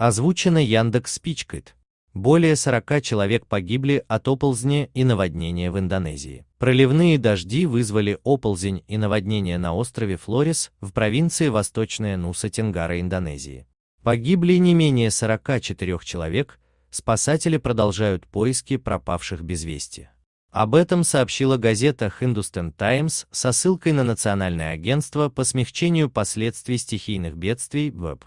Озвучено Яндекс Спичкит. Более 40 человек погибли от оползня и наводнения в Индонезии. Проливные дожди вызвали оползень и наводнение на острове Флорис в провинции Восточная Нуса Тенгара Индонезии. Погибли не менее 44 человек, спасатели продолжают поиски пропавших без вести. Об этом сообщила газета Hindustan Times со ссылкой на Национальное агентство по смягчению последствий стихийных бедствий ВЭБ.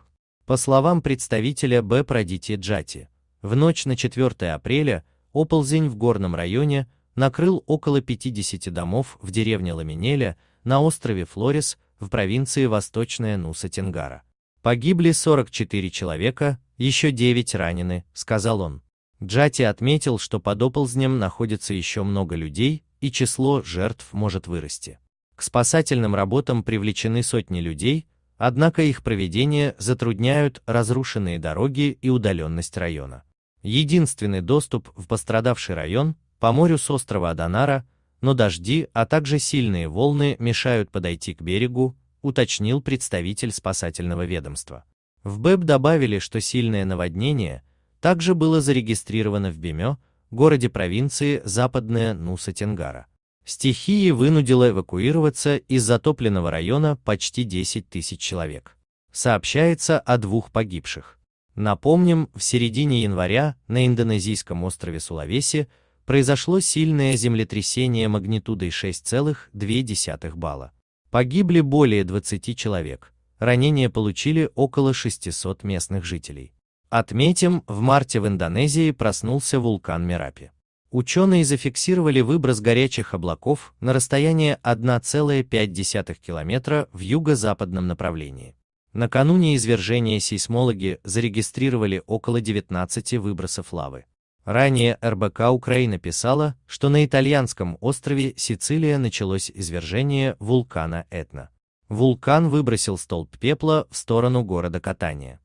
По словам представителя Б. Прадити Джати, в ночь на 4 апреля оползень в горном районе накрыл около 50 домов в деревне Ламинеля на острове Флорис в провинции Восточная Нуса-Тенгара. Погибли 44 человека, еще 9 ранены, сказал он. Джати отметил, что под оползнем находится еще много людей, и число жертв может вырасти. К спасательным работам привлечены сотни людей, Однако их проведение затрудняют разрушенные дороги и удаленность района. Единственный доступ в пострадавший район по морю с острова Адонара, но дожди, а также сильные волны мешают подойти к берегу, уточнил представитель спасательного ведомства. В БЭБ добавили, что сильное наводнение также было зарегистрировано в Беме, городе провинции Западная Нуса-Тенгара. Стихия вынудила эвакуироваться из затопленного района почти 10 тысяч человек. Сообщается о двух погибших. Напомним, в середине января на индонезийском острове Сулавеси произошло сильное землетрясение магнитудой 6,2 балла. Погибли более 20 человек. Ранения получили около 600 местных жителей. Отметим, в марте в Индонезии проснулся вулкан Мерапи. Ученые зафиксировали выброс горячих облаков на расстояние 1,5 километра в юго-западном направлении. Накануне извержения сейсмологи зарегистрировали около 19 выбросов лавы. Ранее РБК Украина писала, что на итальянском острове Сицилия началось извержение вулкана Этна. Вулкан выбросил столб пепла в сторону города Катания.